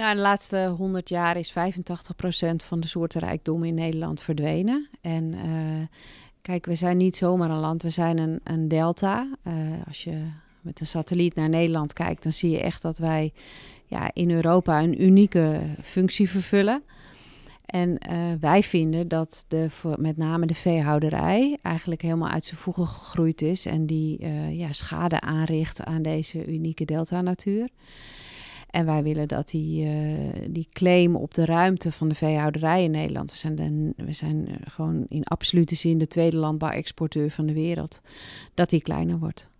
Nou, de laatste 100 jaar is 85% van de soortenrijkdom in Nederland verdwenen. En eh, kijk, we zijn niet zomaar een land, we zijn een, een delta. Eh, als je met een satelliet naar Nederland kijkt, dan zie je echt dat wij ja, in Europa een unieke functie vervullen. En eh, wij vinden dat de, met name de veehouderij eigenlijk helemaal uit zijn voegen gegroeid is en die ja, schade aanricht aan deze unieke delta-natuur. En wij willen dat die, eh, die claim op de ruimte van de veehouderij in Nederland. We zijn, we zijn eh, gewoon in absolute zin de tweede landbouwexporteur van de wereld. Dat die kleiner wordt.